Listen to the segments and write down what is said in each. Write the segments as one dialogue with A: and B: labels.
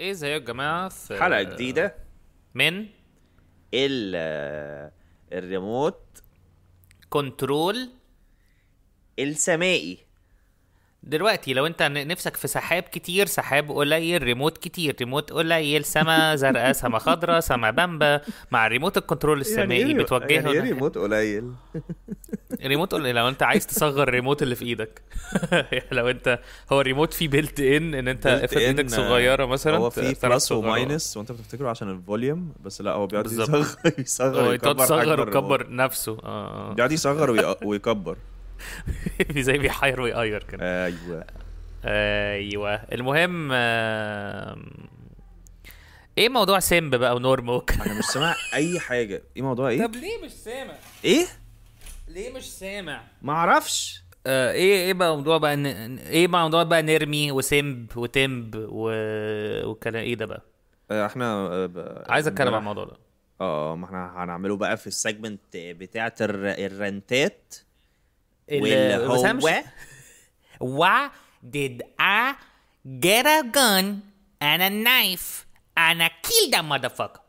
A: ايه ازيكم يا جماعه في حلقه جديده
B: من ال
A: الريموت كنترول السمائي دلوقتي لو انت نفسك في سحاب كتير سحاب قليل ريموت كتير ريموت قليل سما زرقاء سما خضراء سما بامبا مع ريموت الكنترول السمائي يعني إيه؟ بتوجهه يعني إيه ريموت قليل ريموت قليل لو انت عايز تصغر الريموت اللي في ايدك لو انت هو الريموت فيه بيلت ان ان انت افرض ايدك آه، صغيره مثلا هو فيه بلس وماينس
B: وانت بتفتكره عشان الفوليوم بس لا هو بيقعد يصغر يصغر ويكبر ويكبر
A: نفسه آه،, اه بيقعد يصغر ويكبر في زي بيحير ويقير كده ايوه ايوه المهم آه... ايه موضوع سيمب بقى ونورمو انا مش سامع اي حاجه ايه موضوع ايه طب ليه مش سامع ايه ليه مش سامع ما اعرفش آه ايه ايه بقى موضوع بقى ن... ايه بقى موضوع بقى نرمي وسيمب وتمب و... والكلام ايه ده بقى
B: آه، احنا آه ب... عايز اتكلم عن الموضوع ده اه ما احنا هنعمله بقى في السيجمنت بتاعه الرنتات واللي هو
A: why did I get a gun and a knife and I killed that motherfucker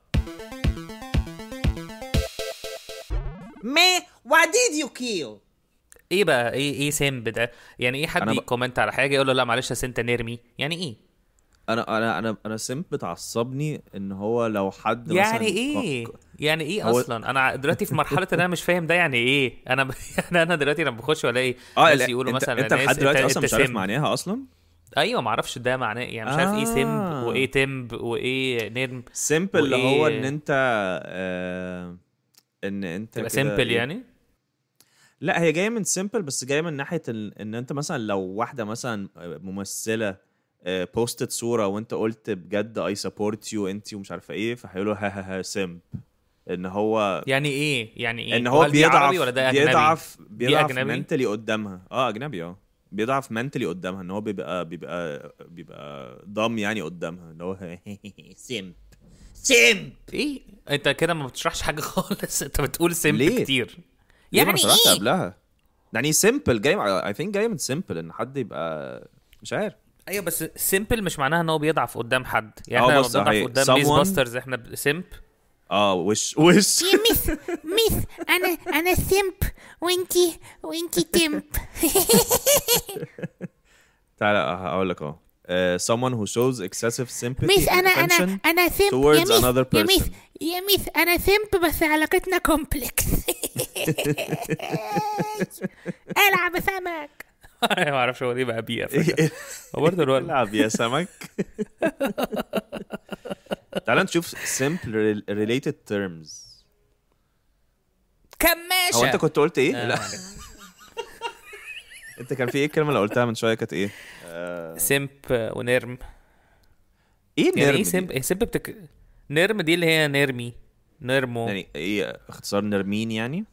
A: ما why did you kill ايه بقى ايه ايه سمب ده يعني ايه حد يكومنت ب... على حاجه يقول له لا معلش يا انت نرمي يعني ايه انا انا انا انا سمت بتعصبني ان هو لو حد يعني ايه فك... يعني ايه هو... اصلا انا دلوقتي في مرحله ان انا مش فاهم ده يعني ايه انا ب... يعني انا دلوقتي لما بخش ايه اه ناس يقولوا انت... مثلا انت لحد دلوقتي اصلا مش عارف معناها اصلا ايوه ما اعرفش ده معناه يعني مش عارف إيه آه. ايه سمب وايه تمب وايه نرم سمب اللي هو ان
B: انت آه ان انت تبقى سمبل إيه؟ يعني لا هي جايه من سمبل بس جايه من ناحيه ان انت مثلا لو واحده مثلا ممثله بوستت آه، صوره وانت قلت بجد اي سبورت يو انت ومش عارفه ايه فهيقولوا ها ها ها سمب ان هو يعني ايه يعني ايه ان هو بيضعف ولا ده أجنبي؟ بيضعف بيضعف منتلي قدامها اه اجنبي اه بيضعف منتلي قدامها ان هو بيبقى بيبقى بيبقى ضم يعني قدامها اللي هو
A: سمب سمب ايه انت كده ما بتشرحش حاجه خالص انت بتقول سمب ليه؟ كتير ليه يعني ايه قبلها يعني سمبل جاي اي ثينك جاي من سمبل ان حد يبقى مش عارف ايوه بس سيمبل مش معناها ان هو بيضعف قدام حد يعني آه، احنا لما بنضعف قدام ميز باسترز احنا سيمب اه وش وش يا ميس ميس انا انا سيمب وانتي وانتي تيمب
B: تعالى هقول لك اهو آه، someone who shows excessive sympathy ميس انا انا
A: انا سيمب towards يا another person يا ميس يا ميس انا سيمب بس علاقتنا كومبلكس العب سمك ما اعرفش هو ليه بقى بيئه وبرضه الولد العب يا سمك
B: تعال نشوف simple related terms
A: كماشة هو انت كنت قلت ايه؟ لا انت كان في ايه الكلمه اللي قلتها من شويه كانت ايه؟ سمب آه. ونرم ايه يعني نرم؟ يعني ايه سمب؟ سمب إيه بتك... نرم دي اللي هي نرمي نرمو يعني ايه اختصار
B: نرمين يعني؟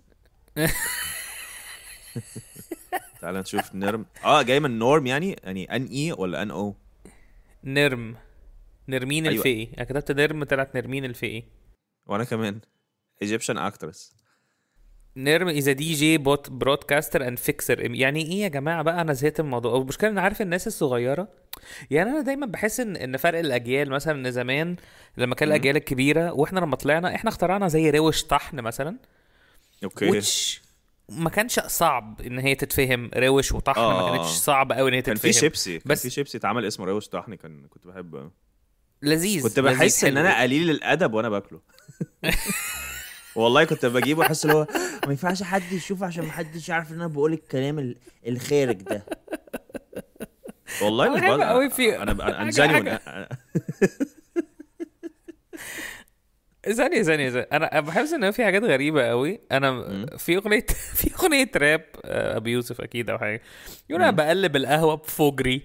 B: تعال نشوف نرم اه جاي من نورم يعني يعني ان اي e ولا ان او
A: نرم نرمين أيوة. الفقي انا كتبت نرم طلعت نرمين الفقي
B: وانا كمان ايجيبشن اكترس
A: نرم از دي جي بوت برودكاستر اند فيكسر يعني ايه يا جماعه بقى انا زهقت من الموضوع المشكله انا عارف الناس الصغيره يعني انا دايما بحس ان ان فرق الاجيال مثلا ان زمان لما كان الاجيال الكبيره واحنا لما طلعنا احنا اخترعنا زي روش طحن مثلا اوكي ما كانش صعب ان هي تتفهم روش وطحن آه. ما كانتش آه. صعب قوي ان هي تتفهم كان في شيبسي
B: بس كان في شيبسي اتعمل اسمه روش طحن كان كنت بحبه لذيذ كنت بحس لذيذ ان انا قليل الادب وانا باكله والله كنت بجيبه احس اللي هو ما ينفعش حد يشوف عشان ما حدش يعرف ان انا بقول الكلام الخارج ده
A: والله مش قوي في انا انا جاني ثانية ثانية انا بحس ان في حاجات غريبة قوي انا في اغنية في اغنية راب آه، ابي يوسف اكيد او حاجة يقول انا بقلب القهوة بفجري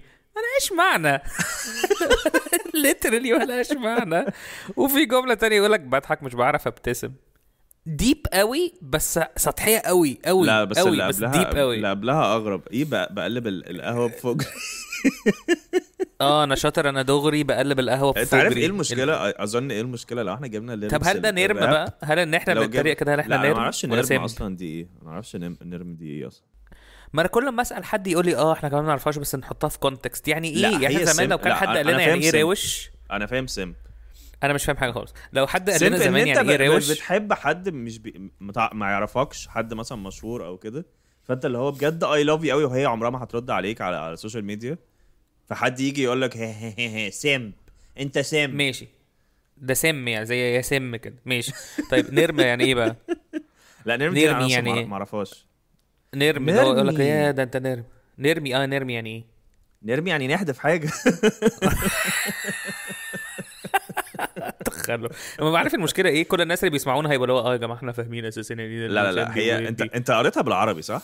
A: إيش معنى ليترلي إيش معنى وفي جملة تانية يقول لك بضحك مش بعرف ابتسم ديب قوي بس سطحيه قوي قوي لا بس قوي اللي قبلها ديب قوي اللي قبلها اغرب ايه بقلب القهوه بفوق اه انا شاطر انا دغري بقلب القهوه بفوق انت عارف ايه
B: المشكله اظن ايه المشكله لو احنا جبنا اللي طب هل ده نرم بقى هل ان احنا بنتريق كده هل احنا نرم إيه. انا ما اعرفش نرم اصلا دي ايه ما اعرفش نرم دي ايه اصلا
A: ما انا كل ما اسال حد يقول لي اه احنا كمان ما نعرفهاش بس نحطها في يعني إيه؟ كونتكست يعني ايه يعني زمان لو كان حد قال لنا يعني ايه روش انا فاهم سمب انا مش فاهم حاجه خالص لو حد قال لنا زمان يعني ايه روش
B: بتحب حد مش بي... ما يعرفكش حد مثلا مشهور او كده فانت اللي هو بجد اي لاف يو قوي وهي عمرها ما هترد عليك على على السوشيال ميديا فحد يجي يقول لك سام انت سام
A: ماشي ده سم يعني زي يا سم كده ماشي طيب نرمى يعني ايه بقى لا نرمي, نرمي يعني ايه ما اعرفهاش نرمي, نرمي. يقول لك يا ده انت نرم نرمي اه نرمي يعني ايه نرمي يعني نحذف حاجه دخله ما بعرف المشكله ايه كل الناس اللي بيسمعونا هيبقوا اللي هو اه يا جماعه احنا فاهمين اساسا يعني لا لا لا هي إيه انت انت قريتها بالعربي صح؟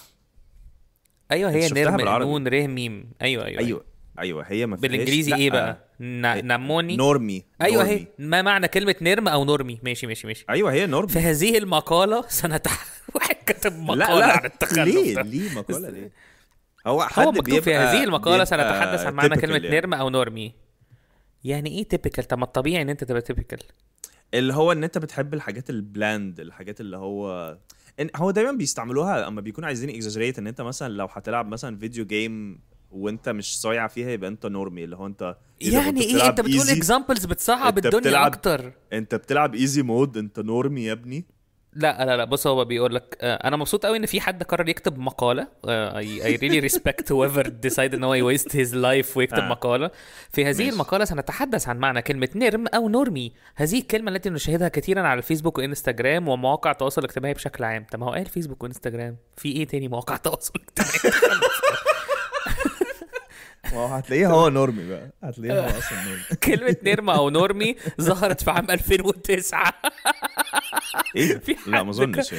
A: ايوه هي نرم نون ره ميم أيوة،, ايوه ايوه ايوه ايوه هي ما بالانجليزي ايه بقى؟ آه، ناموني إيه، نورمي ايوه هي ما معنى كلمه نرم او نورمي ماشي ماشي ماشي ايوه هي نورمي في هذه المقاله سنتحدث واحد كتب مقاله عن التخلف ليه ليه مقاله ليه؟ هو حد هو مكتوب في هذه المقاله سنتحدث عن معنى كلمه نرم او نورمي يعني ايه تيبيكال طب ما الطبيعي ان
B: انت تبقى تيبيكال اللي هو ان انت بتحب الحاجات البلاند الحاجات اللي هو إن هو دايما بيستعملوها اما بيكونوا عايزين اكزاجريت ان انت مثلا لو هتلعب مثلا فيديو جيم وانت مش صايع فيها يبقى انت نورمي اللي هو انت يعني ايه انت بتقول اكزامبلز بتصعب الدنيا اكتر انت بتلعب ايزي مود انت نورمي يا ابني
A: لا لا لا بص هو بيقول لك آه، انا مبسوط قوي ان في حد قرر يكتب مقاله اي ريلي ريسبكت ايفر ديسايد ان هو ويست هيز لايف ويكتب آه. مقاله في هذه ماشي. المقاله سنتحدث عن معنى كلمه نرم او نورمي هذه الكلمه التي نشاهدها كثيرا على الفيسبوك وانستغرام ومواقع التواصل الاجتماعي بشكل عام طب ما هو قال إيه فيسبوك وانستغرام في ايه تاني مواقع تواصل اجتماعي
B: ما هو هتلاقيه هو نورمي بقى هتلاقيه هو اصلا نورمي كلمه
A: نيرما او نورمي ظهرت في عام 2009
B: ايه في لا ما اظنش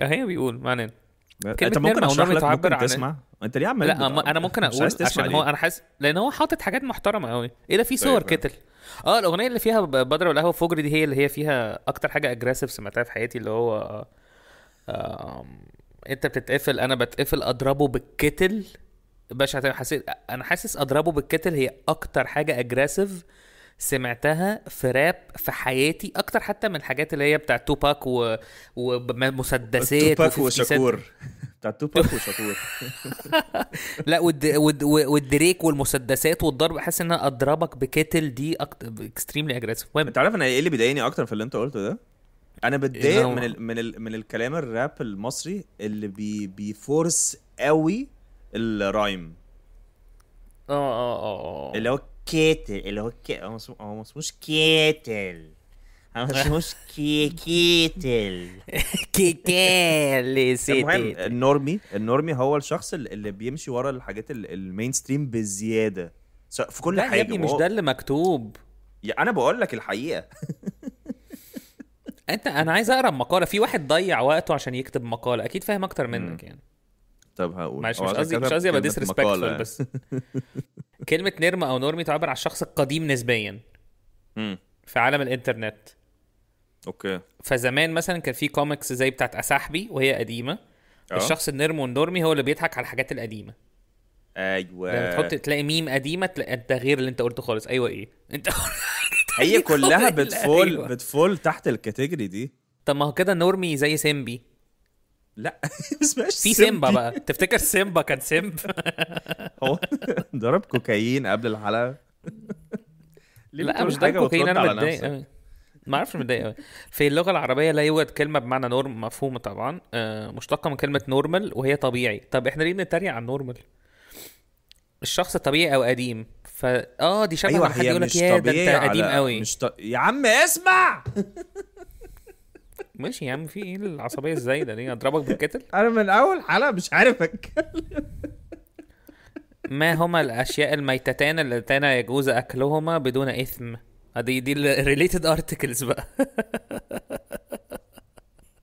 A: اهي آه، بيقول معناه انت ممكن اشرح لك ممكن تسمع إيه؟ انت ليه عمال لا انا ممكن اقول عشان هو انا حاسس لان هو حاطط حاجات محترمه قوي ايه ده في صور طيب، كتل اه الاغنيه اللي فيها بدر والقهوه فجر دي هي اللي هي فيها اكتر حاجه اجريسيف سمعتها في حياتي اللي هو آه انت بتتقفل انا بتقفل اضربه بالكتل باشا حسيت انا حاسس اضربه بالكتل هي اكتر حاجه اجريسيف سمعتها في راب في حياتي اكتر حتى من الحاجات اللي هي بتاع توباك و... ومسدسات توباك وشاكور
B: بتاع توباك وشاكور
A: لا والد... والد... والدريك والمسدسات والضرب حاسس انها اضربك بكتل دي اكستريملي اجريسيف انت عارف انا ايه اللي بيضايقني اكتر في اللي انت قلته ده؟ انا بتضايق من ال...
B: من ال... من الكلام الراب المصري اللي بي... بيفورس قوي الرايم آه، آه،, اه اه اه اللي هو كيتل اللي هو ك... هو ما اسمهوش كيتل هو ما اسمهوش كي كيتل كيتل المهم النورمي النورمي هو الشخص اللي بيمشي ورا الحاجات المين ستريم بزياده في كل حاجه يا ابني مش ده
A: اللي مكتوب يا انا بقول لك الحقيقه انت انا عايز اقرا مقاله في واحد ضيع وقته عشان يكتب مقاله اكيد فاهم اكتر منك يعني طب هقول معلش مش قصدي مش قصدي ابقى ديسريسبكتفul بس كلمه نيرما او نورمي تعبر عن الشخص القديم نسبيا امم في عالم الانترنت اوكي فزمان مثلا كان في كوميكس زي بتاعت اسحبي وهي قديمه أوه. الشخص النرم والنورمي هو اللي بيضحك على الحاجات القديمه ايوه لما تحط تلاقي ميم قديمه تلاقي انت غير اللي انت قلته خالص ايوه ايه انت هي أيوة، كلها بتفول أيوة. بتفول تحت الكاتيجوري دي طب ما هو كده نورمي زي سيمبي لا اسمهاش في سيمبا بقى تفتكر سيمبا كان سيمب هو ضرب كوكايين قبل الحلقه لا مش ضرب كوكايين انا متضايق ما اعرفش متضايق في اللغه العربيه لا يوجد كلمه بمعنى نورم مفهومه طبعا آه، مشتقه من كلمه نورمال وهي طبيعي طب احنا ليه بنتريق على النورمال الشخص طبيعي او قديم فا اه دي شبه أيوة حد يقول لك يا ده انت قديم قوي مش ط... يا عم اسمع ماشي يا عم في ايه العصبيه الزايده دي اضربك بالكتل انا من اول حلقه مش عارف اتكلم ما هما الاشياء الميتتان اللتان يجوز اكلهما بدون اثم دي دي الريليتد ارتكلز بقى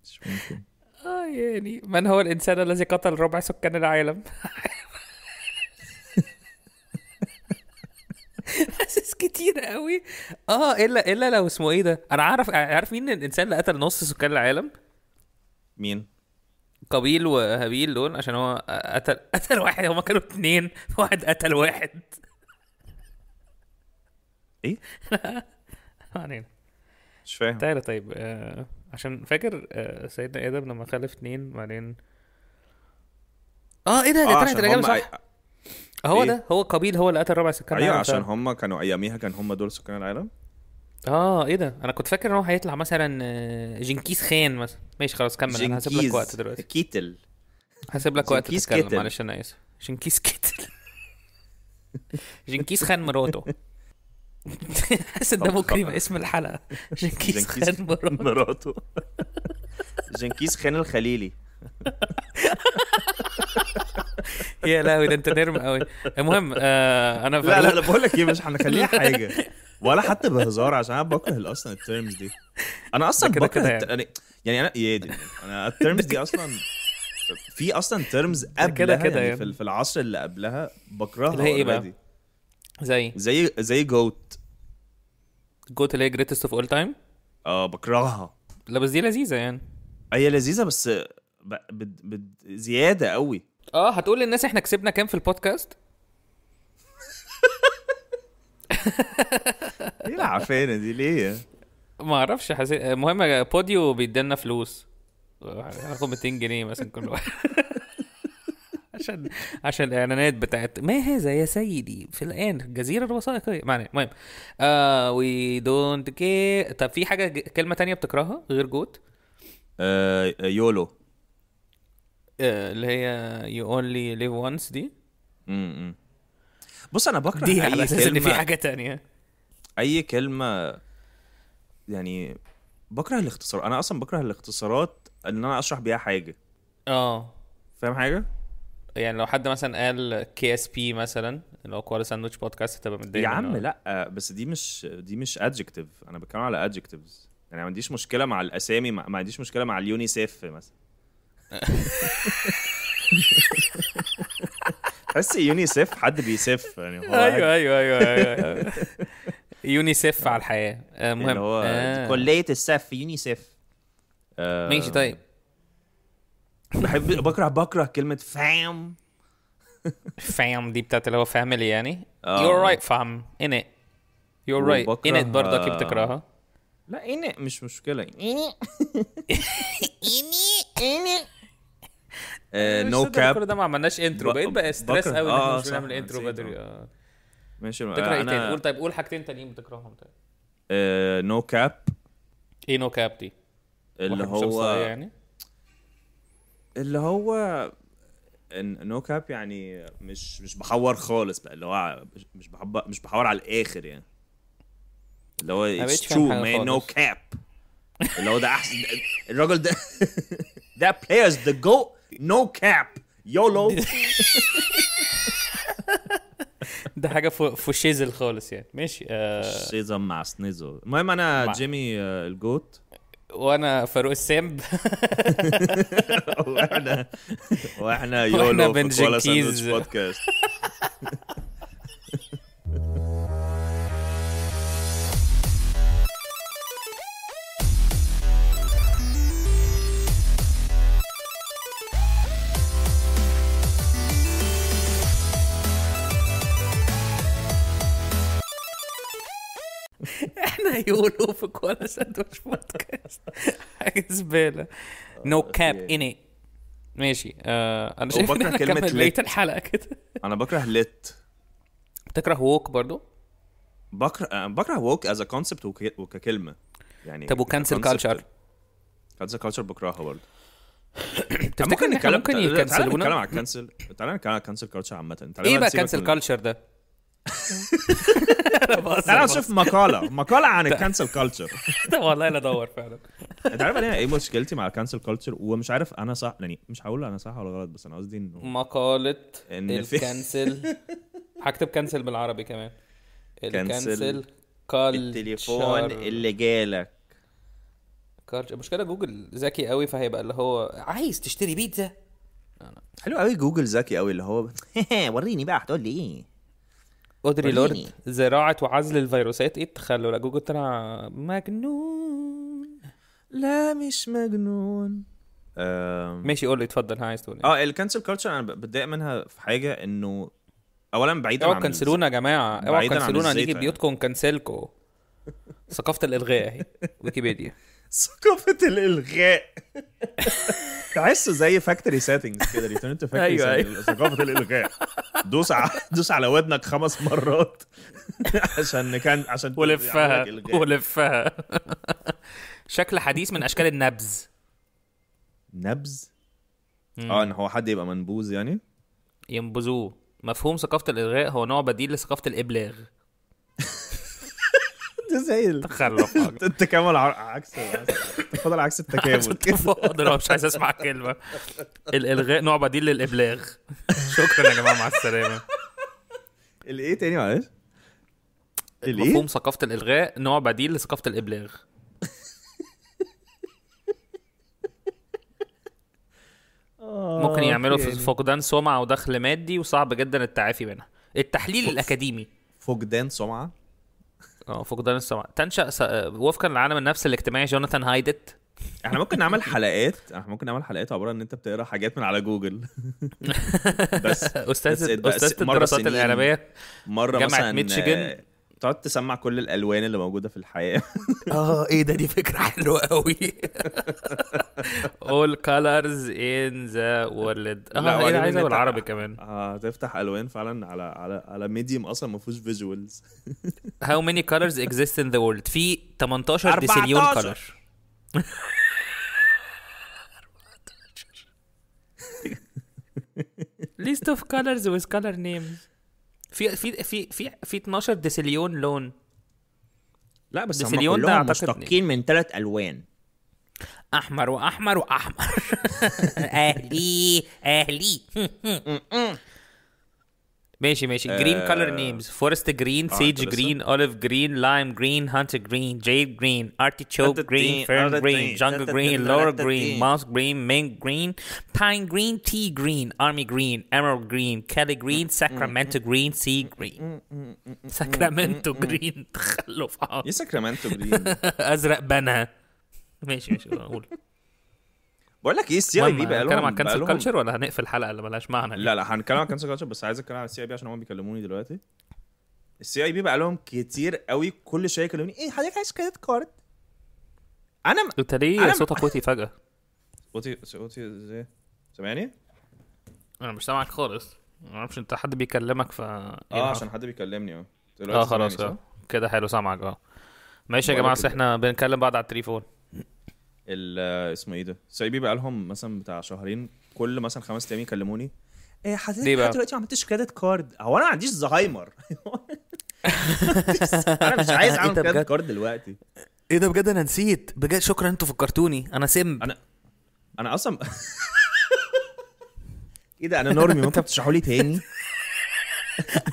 A: مش ممكن اه يعني من هو الانسان الذي قتل ربع سكان العالم حاسس كتير قوي اه الا الا لو اسمه ايه ده انا عارف عارف مين الانسان اللي قتل نص سكان العالم مين قابيل وهابيل دول عشان هو قتل قتل واحد هما كانوا اتنين واحد قتل واحد ايه يعني مش فاهم تعالى طيب آه عشان فاكر آه سيدنا ادم لما خلف اتنين بعدين اه ايه ده ده آه، طلعت الاجابه صح هو إيه؟ ده هو قبيل هو اللي قتل ربع سكان أيوة، العالم ايوه عشان
B: هم كانوا اياميها كان هم دول سكان العالم
A: اه ايه ده انا كنت فاكر ان هو هيطلع مثلا آه، جنكيز خان مثلا ماشي خلاص كمل انا هسيب لك وقت دلوقتي كيتل هسيب لك وقت تتكلم معلش انا اسف جنكيز كيتل جنكيز خان مراته حاسس ده ممكن يبقى اسم الحلقه
B: جنكيز خان
A: مراته جنكيز خان الخليلي يا لهوي ده انت نرم قوي المهم آه انا لا لا لا بقول لك ايه مش هنخليها حاجه ولا حتى
B: بهزار عشان انا بكره اصلا الترمز دي انا اصلا كده بكره كده يعني. يعني. يعني انا يا دي انا الترمز دي اصلا في اصلا ترمز قبلها كده كده يعني, يعني. في العصر اللي قبلها بكرهها اللي هي ايه بقى؟
A: زي زي زي جوت جوت اللي هي جريتست اوف اول تايم اه بكرهها لا بس دي لذيذه يعني هي لذيذه بس ب... ب... ب... زياده قوي اه هتقول للناس احنا كسبنا كام في البودكاست ايه العفانه دي ليه ما اعرفش حس... المهم بوديو بيدينا فلوس هناخد 200 جنيه مثلا كل واحد عشان عشان الاعلانات بتاعت ما هذا يا سيدي في الان الجزيره الوثائقيه معنى المهم وي دونت كير طب في حاجه كلمه تانية بتكرهها غير جوت آه، يولو اللي هي يو اونلي ليف وانس دي
B: امم بص انا بكره دي على اساس ان في حاجه
A: تانية اي كلمه
B: يعني بكره الاختصار انا اصلا بكره الاختصارات ان انا اشرح بيها حاجه
A: اه فاهم حاجه يعني لو حد مثلا قال كي اس بي مثلا اللي هو كوالي ساندوتش بودكاست هتبقى متضايق يا عم
B: لا بس دي مش دي مش ادجكتيف انا بتكلم على ادجكتيفز يعني ما عنديش مشكله مع الاسامي ما عنديش مشكله مع اليونيسيف مثلا تحس يونيسيف حد بيسف يعني هو ايوه ايوه ايوه ايوه
A: يونيسيف على الحياه المهم آه، هو آه. كليه السف يونيسيف
B: آه. ماشي طيب بحب بكره بكره كلمه فام
A: فام دي بتاعت اللي هو فاميلي يعني يور آه. رايت فام ان ات يور رايت ان ات برضك بتكرهها لا ان
B: مش مشكله ان
A: ان ان
B: آه، نو كاب كل ده ما عملناش انترو بقيت بقى ستريس قوي ان آه، احنا مش بنعمل انترو بدري اه ماشي بتكره ايه تاني قول
A: طيب قول حاجتين تانيين بتكرههم طيب
B: نو آه، كاب ايه نو كاب دي؟ اللي هو يعني اللي هو نو كاب يعني مش مش بحور خالص بقى اللي هو مش بحب مش بحور على الاخر يعني اللي هو اتس ترو مان نو كاب اللي هو ده احسن الراجل ده
A: ده بلايرز ذا جو نو كاب يولو ده حاجه في شيزل خالص يعني ماشي آه مع سنيزو المهم انا جيمي آه الجوت وانا فاروق السام واحنا واحنا يولو واحنا بنجيكيز بودكاست يقول افق ولا ساندويتش بودكاست حاجه زباله نو كاب اني ماشي آه انا شايف ان احنا كمل بقيه الحلقه كده انا
B: بكره ليت بتكره ووك برضو بكره آه، بكره ووك از ا كونسبت وككلمه يعني طب وكانسل كالتشر كانسل كالتشر بكرهها برضه تفتكر ان ممكن يكنسلونا تعالى نتكلم على كانسل تعالى نتكلم على كانسل كالتشر عامه ايه بقى كانسل كالتشر ده انا شفت مقاله مقاله عن الكانسل كلتشر
A: طب والله انا ادور فعلا
B: انت عارف انا ايه مشكلتي مع الكانسل كلتشر ومش عارف انا صح يعني مش هقول انا صح ولا غلط بس انا قصدي انه
A: مقاله إن الكانسل هكتب كانسل بالعربي كمان الكانسل التليفون
B: اللي جالك
A: مشكلة جوجل ذكي قوي فهيبقى اللي هو عايز تشتري بيتزا حلو قوي جوجل ذكي قوي اللي هو وريني بقى هتقول لي ايه اودري لورد زراعه وعزل الفيروسات ايه التخلل جوجو طلع مجنون
B: لا مش مجنون
A: أم... ماشي قول لي اتفضل عايز تقول إيه؟
B: اه الكانسل كلتشر انا بتضايق منها في حاجه انه
A: اولا بعيدا اوعوا كنسلونا يا جماعه اوعوا كنسلونا نيجي يعني. بيوتكم كنسلكم ثقافه الالغاء اهي ويكيبيديا
B: ثقافه الالغاء تحسه زي فاكتوري سيتنجز كده ريتيرن تو فاكتوري أيوة, أيوة. ثقافه الالغاء دوس على دوس على ودنك خمس مرات عشان كان عشان ولفها
A: ولفها شكل حديث من اشكال النبز نبز اه
B: ان هو حد يبقى منبوز يعني
A: ينبذوه مفهوم ثقافه الالغاء هو نوع بديل لثقافه الابلاغ تزعل تخلف التكامل عكس
B: تفضل عكس التكامل
A: تفضل انا مش عايز اسمع كلمه الالغاء نوع بديل للابلاغ شكرا يا جماعه مع السلامه الايه تاني معلش الايه مفهوم ثقافه الالغاء نوع بديل لثقافه الابلاغ
B: آه، ممكن يعملوا في
A: فقدان سمعه ودخل مادي وصعب جدا التعافي منها التحليل الاكاديمي فقدان سمعه اه فقدان السمع تنشا س... وفقا للعالم النفس الاجتماعي جوناثان هايدت احنا ممكن نعمل حلقات احنا ممكن نعمل حلقات عباره ان انت بتقرا حاجات من على جوجل بس استاذ استاذ الدراسات الاعلاميه مره جامعه ميتشيجن
B: تقعد تسمع كل الالوان اللي موجوده في
A: الحياه اه ايه ده دي فكره حلوه قوي all colors in the world اه انا إيه عايزها بالعربي كمان اه تفتح الوان فعلا على على على ميديوم اصلا ما فيهوش فيجوالز how many colors exist in the world في 18 ديسيليون color list of colors with color names في في في في في 12 ديسليون لون لا بس هم ده مشتقين
B: من ثلاث الوان
A: احمر واحمر واحمر اهلي اهلي ماشي ماشي جرين كلر نيمز فورست جرين سيج جرين اوليف جرين لايم جرين هانتر جرين جيب جرين ارتيتشوك جرين فيرن جرين جانجل جرين لور جرين ماوس جرين مينج جرين باين جرين تي جرين ارمي جرين emerald جرين كالي جرين ساكرامنتو جرين سي جرين ساكرامنتو جرين تخلف ايه ساكرامنتو جرين ازرق بنا ماشي ماشي قول بقول لك ايه السي اي بي بقى هنتكلم عن كانسل كلتشر ولا هنقفل الحلقه اللي ملهاش معنى لا لا هنتكلم عن كانسل كلتشر بس عايز اتكلم عن السي اي
B: بي عشان هم بيكلموني دلوقتي السي اي بي بقى لهم كتير قوي كل شويه يكلموني ايه حضرتك عايز كريدت كارد انا م... انت ليه أنا...
A: صوتك وطي فجاه صوتي صوتي ازاي سامعني انا مش سامعك خالص ما اعرفش انت حد بيكلمك ف إيه اه عشان
B: حد بيكلمني اه اه خلاص آه.
A: كده حلو سامعك اه ماشي يا جماعه إيه؟ احنا بنتكلم بعد على التليفون آه، اسمه ايه ده سايبي بقى لهم
B: مثلا بتاع شهرين كل مثلا خمس ايام يكلموني ايه حضرتك بقى؟ دلوقتي ما عملتش كريدت كارد هو انا ما عنديش زهايمر
A: انا مش عايز إيه اعمل كريدت
B: كارد دلوقتي ايه ده بجد انا نسيت بجد شكرا انتوا فكرتوني انا سم انا انا اصلا ايه ده انا نورمي ممكن تشرحوا لي تاني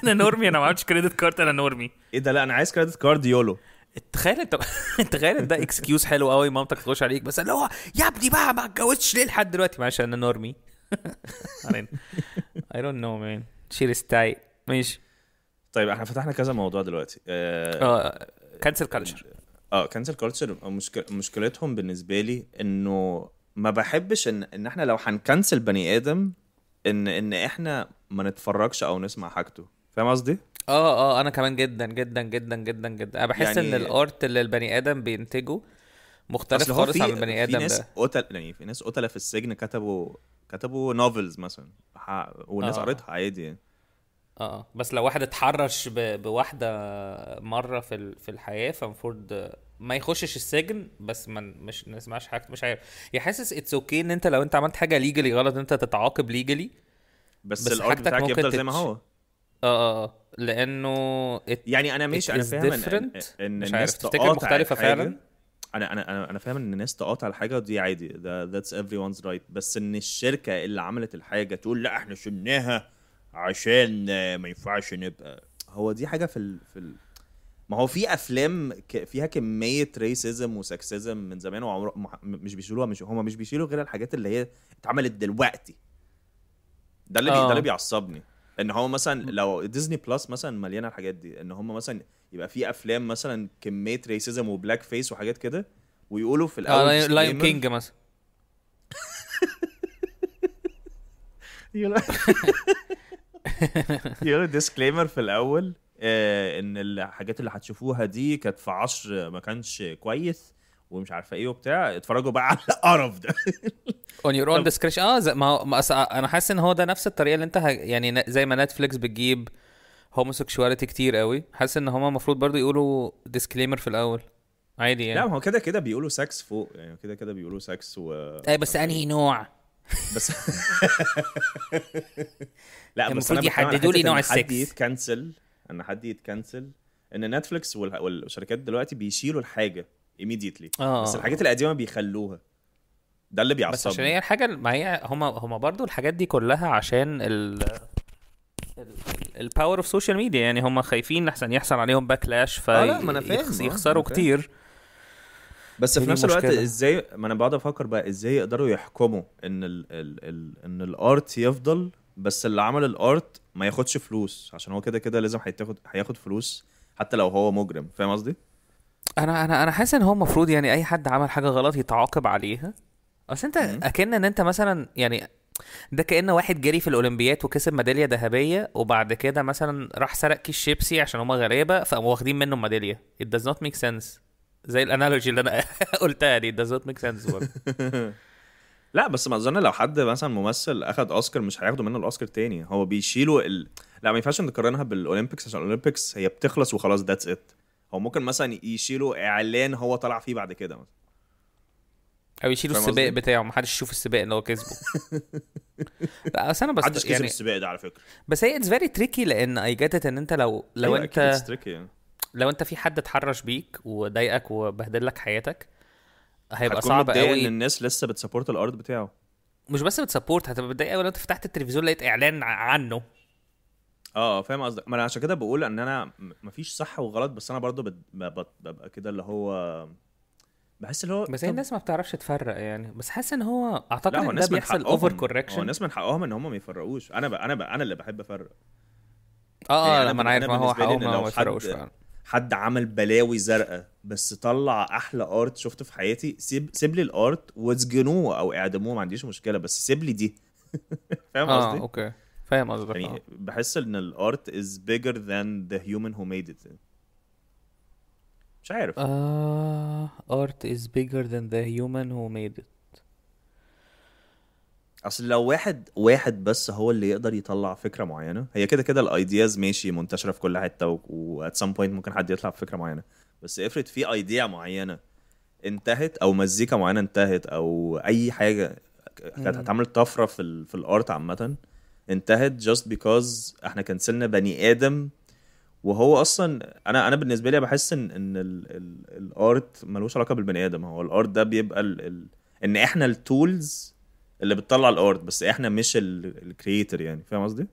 A: انا نورمي انا ما عملتش كريدت كارد انا نورمي ايه ده لا انا عايز كريدت كارد يولو تخيل انت تخيل ده اكسكيوز حلو قوي مامتك تخش عليك بس اللي هو يا ابني بقى ما اتجوزتش ليه لحد دلوقتي معلش انا نورمي اي دونت نو مان شير ستاي ماشي
B: طيب احنا فتحنا كذا موضوع دلوقتي
A: اه كانسل كلتشر
B: اه, آه، كانسل كلتشر مشكلتهم بالنسبه لي انه ما بحبش ان ان احنا لو هنكنسل بني ادم ان ان احنا ما نتفرجش او نسمع حاجته فاهم قصدي؟
A: اه اه انا كمان جدا جدا جدا جدا جدا انا بحس يعني... ان الارت اللي البني ادم بينتجه مختلف خالص عن البني ادم في ناس قتل يعني في ناس قتله في
B: السجن كتبوا كتبوا نوفلز مثلا ح... والناس آه، آه. قريتها عادي يعني
A: آه،, اه بس لو واحد اتحرش ب... بواحده مره في ال... في الحياه فالمفروض ما يخشش السجن بس ما مش ما نسمعش حاجه مش عارف يا يعني حاسس اتس اوكي ان انت لو انت عملت حاجه ليجلي غلط انت تتعاقب ليجلي بس, بس الارت بتاعك يفضل زي ما هو اه اه اه لانه يعني انا مش انا فاهم ان, إن الناس تفتكر مختلفه فعلا
B: انا انا انا انا فاهم ان الناس تقاطع الحاجه دي عادي ذاتس ايفري وانز رايت بس ان الشركه اللي عملت الحاجه تقول لا احنا شلناها عشان ما ينفعش نبقى هو دي حاجه في ال... في ال... ما هو في افلام ك... فيها كميه ريسيزم وسكسيزم من زمان وعمر مش بيشيلوها مش هم مش بيشيلوا غير الحاجات اللي هي اتعملت دلوقتي ده اللي ده اللي آه. بيعصبني ان هو مثلا لو ديزني بلس مثلا مليانه الحاجات دي ان هم مثلا يبقى في افلام مثلا كميه ريسيزم وبلاك فيس وحاجات كده ويقولوا في آه، الاول لاين كينج مثلا يقولوا ديسكليمر في الاول آه، ان الحاجات اللي هتشوفوها دي كانت في عصر ما
A: كانش كويس ومش عارفه ايه وبتاع اتفرجوا بقى على القرف ده اون يور اون ديسكريشن اه ما, انا حاسس ان هو ده نفس الطريقه اللي انت ه... يعني زي ما نتفليكس بتجيب هوموسيكشواليتي كتير قوي حاسس ان هما المفروض برضو يقولوا ديسكليمر في الاول عادي يعني لا
B: ما هو كده كده بيقولوا سكس فوق يعني كده كده بيقولوا سكس و اي آه،
A: بس انهي يعني نوع بس لا بس المفروض يحددوا لي نوع السكس حد
B: يتكنسل ان حد يتكنسل ان نتفليكس والشركات دلوقتي بيشيلوا الحاجه immediately آه. بس الحاجات القديمه بيخلوها ده اللي بيعصبني بس عشان هي
A: الحاجه ما هي هما هما برضه الحاجات دي كلها عشان ال الباور اوف سوشيال ميديا يعني هم خايفين احسن يحصل عليهم باكلاش آه، فيخسروا آه، يخسروا كتير
B: بس في نفس الوقت ازاي ما انا بقعد افكر بقى ازاي يقدروا يحكموا ان الـ الـ الـ ان الارت يفضل بس اللي عمل الارت ما ياخدش فلوس عشان هو كده كده لازم هيتاخد هياخد فلوس حتى لو هو مجرم فاهم قصدي؟
A: انا انا انا حاسس ان هو المفروض يعني اي حد عمل حاجه غلط يتعاقب عليها اصل انت اكن ان انت مثلا يعني ده كأن واحد جري في الأولمبيات وكسب ميدالية ذهبية وبعد كده مثلا راح سرق كيس شيبسي عشان هما غريبه فقاموا واخدين منه ميدالية it does not make sense زي الانالوجي اللي انا قلتها دي it does not make sense لا بس ما
B: اظن لو حد مثلا ممثل اخد اوسكار مش هياخدوا منه الاوسكار تاني هو بيشيلوا ال... لا ما ينفعش نقارنها بالاولمبيكس عشان الاولمبيكس هي بتخلص وخلاص ذاتس ات هو ممكن مثلا يشيلوا اعلان هو طلع فيه بعد كده مثلا
A: او يشيلوا السباق بتاعه ما حدش يشوف السباق اللي هو كسبه لا اصل انا بس حدش كسب يعني... السباق ده على فكره بس هي اتس فيري تريكي لان اي جت ان انت لو لو أيوة، انت يعني. لو انت في حد اتحرش بيك وضايقك وبهدل لك حياتك هيبقى صعب قوي ان
B: الناس لسه بتسبورت الارض بتاعه
A: مش بس بتسبورت هتبقى متضايق قوي لو انت فتحت التلفزيون لقيت اعلان عنه اه
B: فاهم قصدك ما انا عشان كده بقول ان انا مفيش صح وغلط بس انا برضو ببقى كده اللي هو
A: بحس اللي هو بس طب... الناس ما بتعرفش تفرق يعني بس حاسس ان هو اعتقد ان ده بيحصل اوفر آه، كوركشن الناس
B: من حقهم ان هم ما يفرقوش انا بقى انا بقى انا اللي بحب افرق اه, آه، يعني انا انا عارف ما هو حقهم ما يفرقوش فعلا حد عمل بلاوي زرقاء بس طلع احلى ارت شفته في حياتي سيب سيب لي الارت واسجنوه او اعدموه ما عنديش مشكله بس سيب لي دي
A: فاهم آه، قصدي؟ اه اوكي فاهم
B: قصدك يعني آه. بحس ان الارت از بيجر ذان ذا هيومن هو ميد ات
A: مش عارف اه از بيجر ذان ذا هيومن هو ميد ات
B: اصل لو واحد واحد بس هو اللي يقدر يطلع فكره معينه هي كده كده الايدياز ماشي منتشره في كل حته وات سام بوينت ممكن حد يطلع بفكره معينه بس افرض في ايديا معينه انتهت او مزيكا معينه انتهت او اي حاجه كانت هتعمل طفره في في الارت عامه انتهت جاست بيكوز احنا كنسلنا بني ادم وهو اصلا انا انا بالنسبه لي بحس ان ان الارت ملوش علاقه بالبني ادم هو الارت ده بيبقى ال ال ان احنا التولز اللي بتطلع الارت بس احنا مش الكرييتر يعني فاهم قصدي؟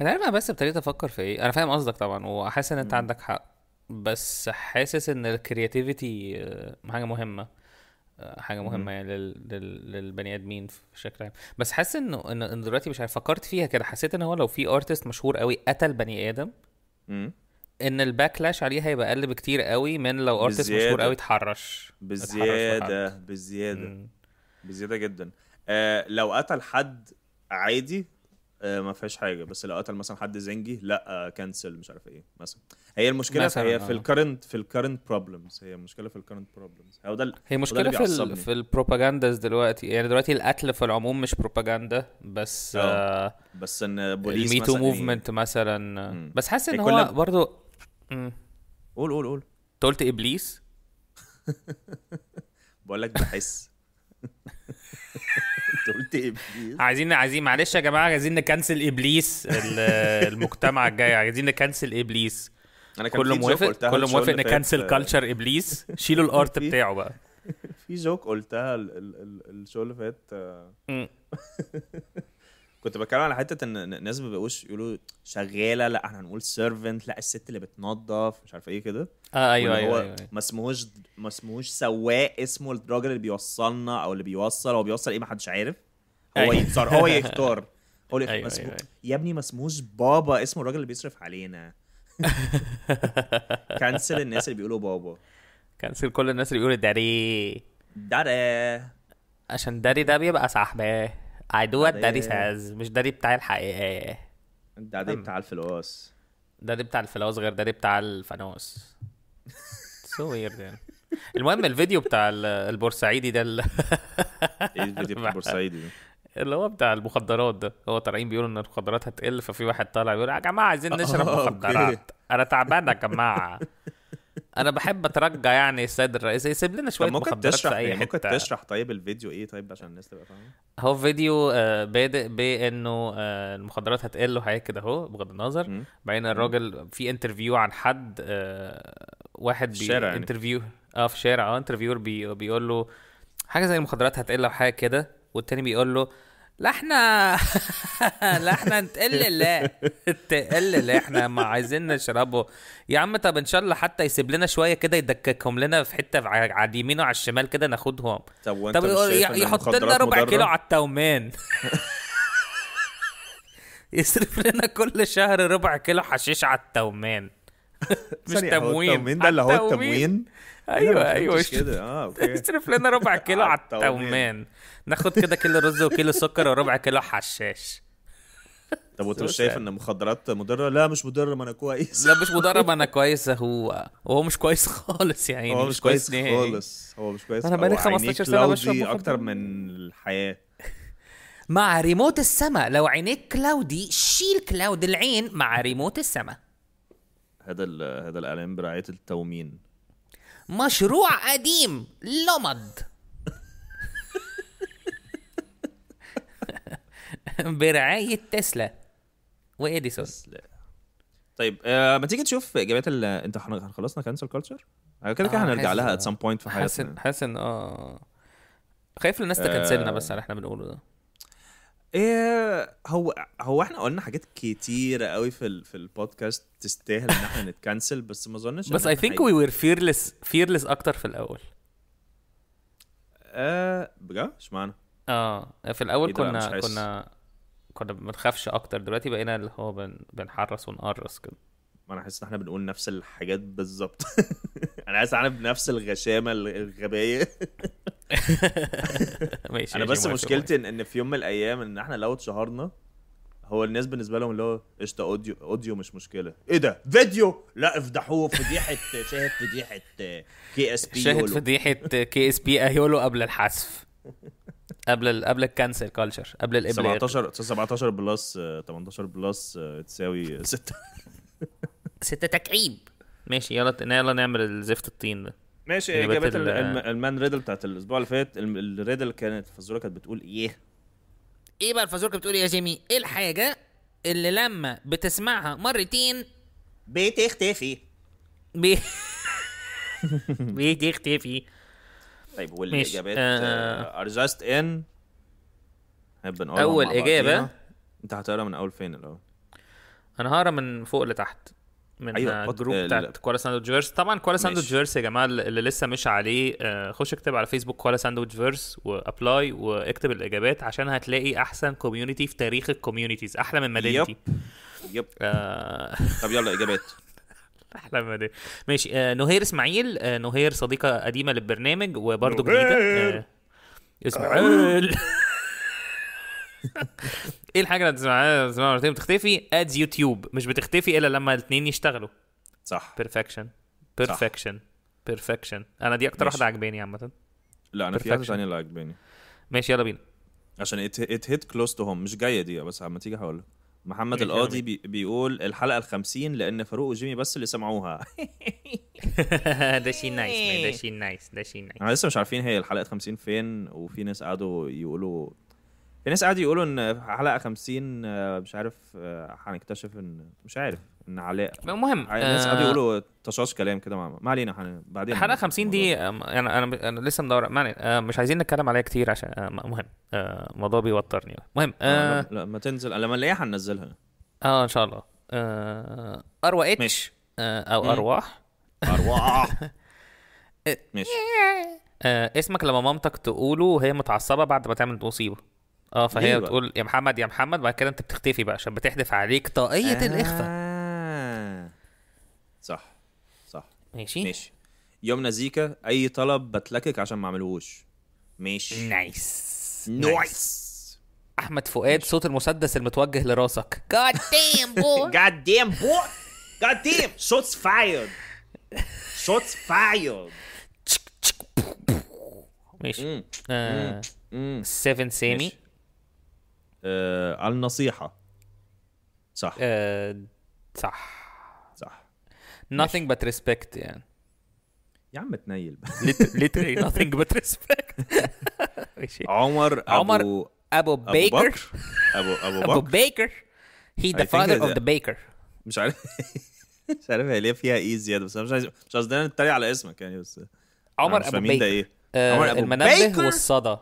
A: انا عارف انا بس ابتديت افكر في ايه انا فاهم قصدك طبعا وحاسس ان انت عندك حق بس حاسس ان الكرياتيفيتي آه، حاجه مهمه حاجه مهمه يعني لل... للبني ادمين بشكل عام بس حاسس انه ان دلوقتي مش عارف فكرت فيها كده حسيت ان هو لو في ارتست مشهور قوي قتل بني ادم مم. ان الباكلاش عليه هيبقى اقل بكتير قوي من لو ارتست مشهور قوي اتحرش بالزياده
B: بالزياده بالزياده جدا آه لو قتل حد عادي آه، ما فيهاش حاجه بس لو قتل مثلا حد زنجي لا كانسل آه، مش عارف ايه مثلا هي المشكله مثلاً هي في آه. الكرنت في الكرنت بروبلمز هي المشكله في الكرنت بروبلمز هو ده هي مشكله في في
A: البروباجنداز دلوقتي يعني دلوقتي القتل في العموم مش بروباجندا بس آه بس ان بوليس الميتو موفمنت مثلا, إيه؟ مثلاً مم. بس حاسس يعني ان هو برضه قول قول قول انت قلت ابليس بقول لك بحس انت قلت إيه، ابليس عايزين عايزين معلش يا جماعه عايزين نكنسل ابليس المجتمع الجاي عايزين نكنسل ابليس انا كان كله موافق كله موافق نكنسل كلتشر ابليس شيلوا الارت بتاعه بقى
B: في جوك قلتها الشغل اللي فات كنت بتكلم على حته ان الناس ما بقوش يقولوا شغاله لا احنا هنقول سيرفنت لا الست اللي بتنظف مش عارفه ايه كده
A: اه ايوه ايوه, أيوة, أيوة.
B: ما اسمهوش ما اسمهوش سواق اسمه الراجل اللي بيوصلنا او اللي بيوصل هو بيوصل ايه ما حدش عارف هو أيوة. يختار هو يختار أيوة، أيوة، هو أيوة, أيوة, أيوة. يا ابني ما اسمهوش بابا اسمه الراجل اللي بيصرف علينا كنسل الناس اللي بيقولوا بابا
A: كنسل كل الناس اللي بيقولوا داري داري عشان داري ده بيبقى صاحبه I what daddy ساز مش daddy بتاع الحقيقة ده ده بتاع الفلوس ده ده بتاع الفلوس غير daddy بتاع الفانوس سو ويرد يعني المهم الفيديو بتاع البورسعيدي ده ايه الفيديو بتاع البورسعيدي اللي هو بتاع المخدرات ده هو طالعين بيقولوا ان المخدرات هتقل ففي واحد طالع بيقول يا جماعه عايزين آه، نشرب مخدرات انا تعبان يا جماعه انا بحب اترجى يعني السيد الرئيس يسيب لنا شويه ممكن تشرح في اي حته ممكن تشرح
B: طيب الفيديو ايه طيب عشان الناس
A: تبقى فاهمه هو فيديو آه، بادئ بانه آه، المخدرات هتقل وحاجات كده اهو بغض النظر بعدين الراجل في انترفيو عن حد آه، واحد بي يعني. انترفيو اه في الشارع اه انترفيور بي بيقول له حاجه زي المخدرات هتقل وحاجه كده والتاني بيقول له لا احنا لا احنا نتقل لا تقل لا احنا ما عايزين نشربه يا عم طب ان شاء الله حتى يسيب لنا شويه كده يدككهم لنا في حته على اليمين وعلى الشمال كده ناخدهم طب طب يحط لنا ربع مدرة؟ كيلو على التومان يصرف لنا كل شهر ربع كيلو حشيش على التومان مش تموين التموين ده اللي هو التموين ايوه ايوه, أيوة، كده اه اوكي اصرف لنا ربع كيلو على التومان ناخد كده كيلو رز وكيلو سكر وربع كيلو حشاش
B: طب وانت مش شايف ان المخدرات مضره؟ لا مش مضره ما انا كويس لا مش مضره
A: ما انا كويس هو هو مش كويس خالص يعني هو مش, مش كويس, خالص هو مش كويس انا بقالي 15 سنه بشرب اكتر
B: من الحياه
A: مع ريموت السما لو عينيك كلاودي شيل كلاود العين مع ريموت السما
B: هذا هذا الاعلان برعايه التومين
A: مشروع قديم لمض برعايه تسلا واديسون
B: تسلا طيب آه، ما تيجي تشوف اجابات ال... انت خلصنا كانسل آه، كلتشر كده كده آه، هنرجع لها ات سام بوينت في حياتنا حاسس حاسس
A: ان اه
B: خايف الناس تكنسلنا بس احنا بنقوله ده ايه هو هو احنا قلنا حاجات كتيره قوي في في البودكاست تستاهل ان احنا نتكنسل بس ما اظنش بس اي ثينك وي
A: وير فيرلس فيرلس اكتر في الاول آه بجد اشمعنى اه في الاول إيه كنا كنا كنا كنا بنخافش اكتر دلوقتي بقينا اللي هو بن... بنحرس ونقرص كده
B: ما انا حاسس ان احنا بنقول نفس الحاجات بالظبط انا حاسس ان احنا بنفس الغشامه الغبيه ماشي انا بس مشكلتي ان, ان في يوم من الايام ان احنا لو اتشهرنا هو الناس بالنسبه لهم اللي هو قشطه
A: اوديو اوديو مش مشكله
B: ايه ده فيديو لا افضحوه فضيحه شاهد فضيحه
A: كي اس بي شاهد فضيحه كي اس بي اهيولو قبل الحذف قبل الـ قبل الكانسل كلتشر قبل الابل 17
B: 17 بلس 18 بلس تساوي 6
A: 6 تكعيب ماشي يلا يلا نعمل الزفت الطين ده ماشي يعني اجابات
B: المان ريدل بتاعت الاسبوع اللي فات الريدل كانت الفزوره كانت بتقول ايه؟
A: ايه بقى الفزوره كانت بتقول ايه يا جيمي؟ ايه الحاجه اللي لما بتسمعها مرتين بتختفي بي...
B: بتختفي طيب والاجابات ار جاست ان اول اجابه انت هتقرا من اول فين الاول؟
A: انا هقرا من فوق لتحت من أيوة جروب آه، بتاعت كوالا ساندوتش فيرس طبعا كوالا ساندوتش فيرس يا جماعه اللي لسه مش عليه آه، خش اكتب على فيسبوك كوالا ساندوتش فيرس وابلاي واكتب الاجابات عشان هتلاقي احسن كوميونتي في تاريخ الكوميونيتيز احلى من مدينتي يب يب آه... طب يلا اجابات احلى مدينتي ماشي آه نهير اسماعيل آه نهير صديقه قديمه للبرنامج وبرده جديده آه اسماعيل آه. ايه الحاجه اللي بتسمعها بتسمعها مرتين بتختفي ادز يوتيوب مش بتختفي الا لما الاثنين يشتغلوا صح بيرفكشن بيرفكشن بيرفكشن انا دي اكتر واحده عجباني عامه لا انا في حاجه ثانيه اللي عجباني ماشي يلا بينا
B: عشان ات هيت كلوز تو هوم مش جايه دي بس عم تيجي هقول محمد القاضي بي بيقول الحلقه الخمسين لان فاروق وجيمي بس اللي سمعوها
A: ده شيء نايس ده شيء نايس ده شيء نايس احنا
B: لسه مش عارفين هي الحلقه 50 فين وفي ناس قعدوا يقولوا في ناس قعدوا يقولوا ان في حلقه 50 آه، مش عارف آه، هنكتشف ان مش عارف ان علاء المهم ناس قعدوا آه، يقولوا طشاش كلام كده ما علينا بعدين الحلقه
A: 50 دي يعني انا انا انا لسه مدور مش عايزين نتكلم عليها كتير عشان مهم الموضوع بيوترني مهم آه، لما تنزل لما نلاقيها هننزلها اه ان شاء الله آه اروى اتش ماشي. او ارواح ارواح ماشي آه اسمك لما مامتك تقوله وهي متعصبه بعد ما تعمل مصيبه اه فهي بتقول يا محمد يا محمد بعد كده انت بتختفي بقى عشان بتحدف عليك طاقيه آه. الاخفاء صح صح ماشي ماشي
B: يوم نزيكا اي طلب بتلكك عشان ما اعملهوش ماشي نايس نايس
A: احمد فؤاد صوت المسدس المتوجه لراسك جاد دام بو
B: جاد دام بو جاد دام شوتس فايرد شوتس فايرد
A: ماشي 7 آه، سيمي آه على النصيحه صح آه صح صح nothing but respect يعني يا عم تنيل literally nothing but respect عمر عمر ابو ابو بيكر ابو ابو بكر ابو بيكر هي ذا فادر اوف ذا بيكر
B: مش عارف مش عارف هي ليه فيها ايه زياده بس انا مش عايز مش قصدي نتريق على اسمك يعني بس عمر ابو بيكر ايه آه، عمر ابو المنبه والصدى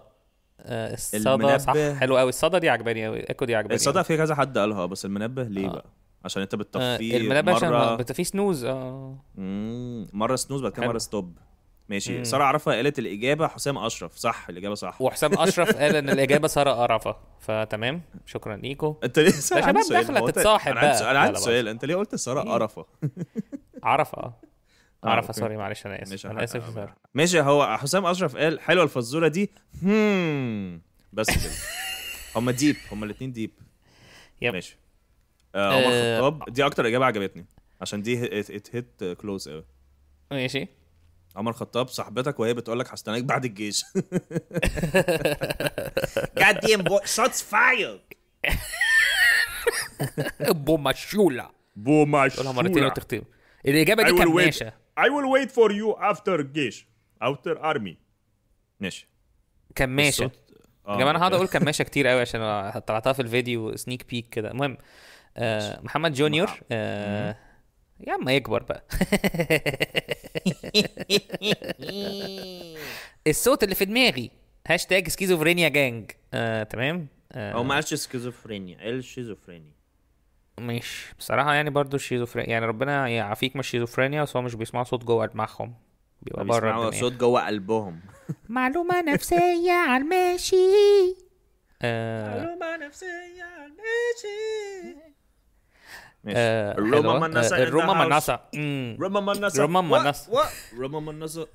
B: آه، الصدى صح
A: حلو قوي الصدى دي عجباني قوي اكو دي عجباني الصدى
B: في كذا حد قالها بس المنبه ليه آه. بقى عشان انت آه، بتطفيه آه المنبه مرة... عشان
A: بتطفيه سنوز اه مره سنوز بعد كده مره ستوب
B: ماشي مم. ساره عرفه قالت الاجابه حسام اشرف صح الاجابه صح وحسام اشرف قال ان
A: الاجابه ساره قرفه فتمام شكرا ليكو انت ليه يا شباب داخله انا عندي سؤال انت ليه قلت ساره قرفه إيه؟ عرفه آه، اعرفها سوري معلش انا اسف مش انا اسف
B: ماشي هو حسام اشرف قال حلوه الفزوره دي بس كده هما ديب هما الاثنين ديب يب. ماشي آه عمر آه، خطاب آه. دي اكتر اجابه عجبتني عشان دي ات هيت كلوز قوي ماشي عمر خطاب صاحبتك وهي بتقول لك هستناك بعد الجيش God damn boy shots fired
A: بومشولا بومشولا تقولها مرتين وتختم الاجابه دي ماشي
B: I will wait for you after جيش outer army ماشي
A: كماشه يا آه، جماعه انا هقعد اقول كماشه كتير قوي عشان طلعتها في الفيديو سنيك بيك كده المهم آه محمد جونيور آه يا عم يكبر بقى الصوت اللي في دماغي هاشتاج سكيزوفرينيا جانج آه، تمام آه. ما قالش
B: سكيزوفرينيا الشيزوفرينيا
A: مش بصراحه يعني برضو الشيزوفرينيا يعني ربنا يعافيك من الشيزوفرينيا بس هو مش بيسمعوا صوت جوه دماغهم بيبقى بره بيسمعوا صوت
B: جوه قلبهم
A: معلومه نفسيه على الماشي آه معلومه نفسيه على
B: الماشي
A: روما منصة روما منصة روما منصة روما منصة
B: روما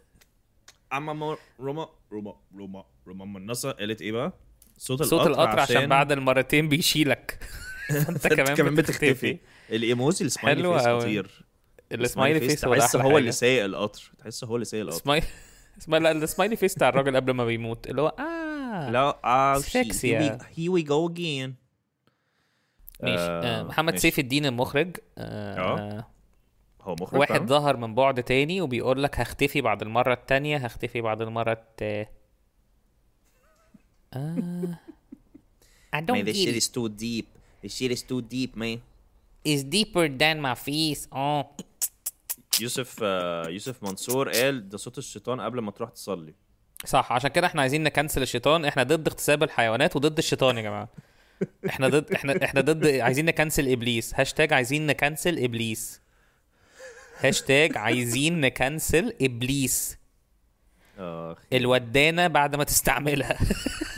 B: اما روما روما روما روما منصة قالت ايه بقى؟ صوت القطر صوت القطر عشان بعد المرتين بيشيلك فانت كمان, كمان بتختفي الايموجي السمايلي فيس خطير السمايلي فيس هو تحس هو اللي سايق القطر تحس هو اللي
A: سايق القطر سمايل لا السمايلي فيس بتاع الراجل قبل ما بيموت اللي هو اه لا اه سكسي
B: هي وي جو اجين
A: ماشي آه، آه، محمد سيف الدين المخرج اه, آه. هو مخرج واحد ظهر من بعد تاني وبيقول لك هختفي بعد المره التانية هختفي بعد المره الت آه I don't Man, this shit is
B: too deep. This shit is too deep, man. It's
A: deeper than my face. Oh. يوسف آه يوسف منصور قال ده صوت الشيطان قبل ما تروح تصلي صح عشان كده احنا عايزين نكنسل الشيطان احنا ضد اغتصاب الحيوانات وضد الشيطان يا جماعه احنا ضد احنا احنا ضد عايزين نكنسل ابليس هاشتاج عايزين نكنسل ابليس هاشتاج عايزين نكنسل ابليس اه الودانه بعد ما تستعملها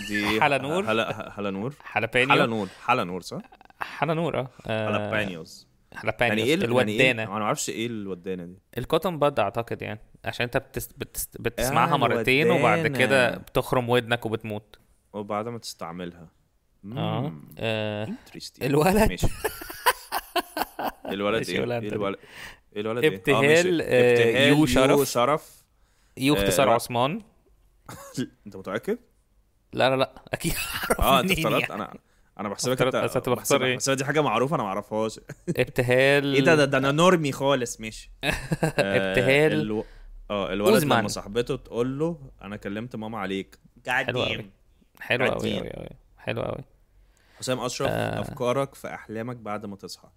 A: دي حلا نور حلا
B: حلا نور بانيو حلا نور حلا نور صح؟
A: حلا نور اه حلبانيوز حلبانيوز يعني, إيه يعني ايه الودانه يعني ايه؟ انا ما اعرفش ايه الودانه دي الكوتن باد اعتقد يعني عشان انت بتس... بتس... بتسمعها آه مرتين الودانة. وبعد كده بتخرم ودنك وبتموت وبعد
B: ما تستعملها اه, انترستنج آه. الولد ماشي
A: إيه؟ الولد ايه الولد ايه الولد آه، ابتهال, آه، ابتهال يو شرف, يو شرف. يو إيه، اختصار آه عثمان انت متاكد؟ لا لا لا اكيد اه انت اختلطت يعني. انا انا بحسبك انت كنت ايه بس
B: دي حاجه معروفه انا ما اعرفهاش ابتهال ايه ده ده, ده انا نورمي خالص ماشي ابتهال اه, آه، الولد لما صاحبته تقول له انا كلمت ماما عليك قاعد حلو قوي
A: قوي حلو قوي حسام اشرف آه. افكارك في احلامك بعد ما تصحى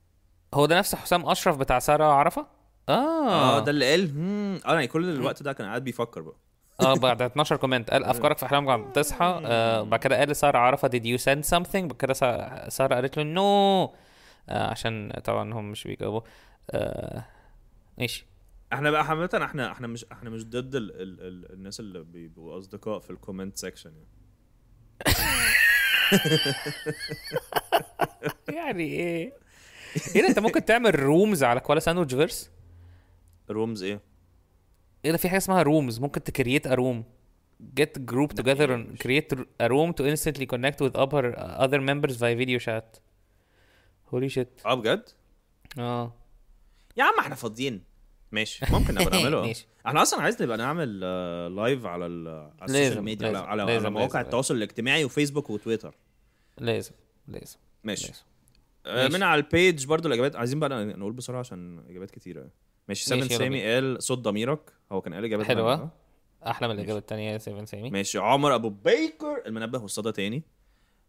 A: هو ده نفس حسام اشرف بتاع ساره عرفه اه اه ده اللي قال امم اه يعني كل الوقت ده
B: كان قاعد بيفكر بقى
A: اه بعد 12 كومنت قال افكارك في احلامك عم تصحى آه بعد كده قال لساره عرفه did you send something بعد كده ساره قالت له نو no. آه عشان طبعا هم مش بيجاوبوا آه ماشي
B: احنا بقى عامة احنا احنا مش احنا مش ضد ال ال ال الناس اللي بيبقوا اصدقاء في الكومنت سيكشن يعني
A: يعني ايه؟ ايه انت ممكن تعمل رومز على كوالا ساندويتش فيرس؟ رومز ايه؟ ايه ده في حاجه اسمها رومز ممكن تكريت ا روم get group together يعني and create a room to instantly connect with upper uh, other members via video chat holy shit اه بجد؟ اه
B: يا عم احنا فاضيين ماشي ممكن نبقى نعمله ماشي
A: احنا اصلا عايزين نبقى
B: نعمل آه، لايف على السوشيال ميديا على, على, على مواقع التواصل الاجتماعي وفيسبوك وتويتر
A: لازم لازم ماشي
B: آه، من على البيج برضو الاجابات عايزين بقى نقول بسرعه عشان اجابات كتيره ماشي سيفن سامي قال صوت ضميرك هو كان قال اجابه حلوه آه.
A: احلى من الاجابه الثانيه سيفن سامي
B: ماشي عمر ابو بيكر المنبه والصدى تاني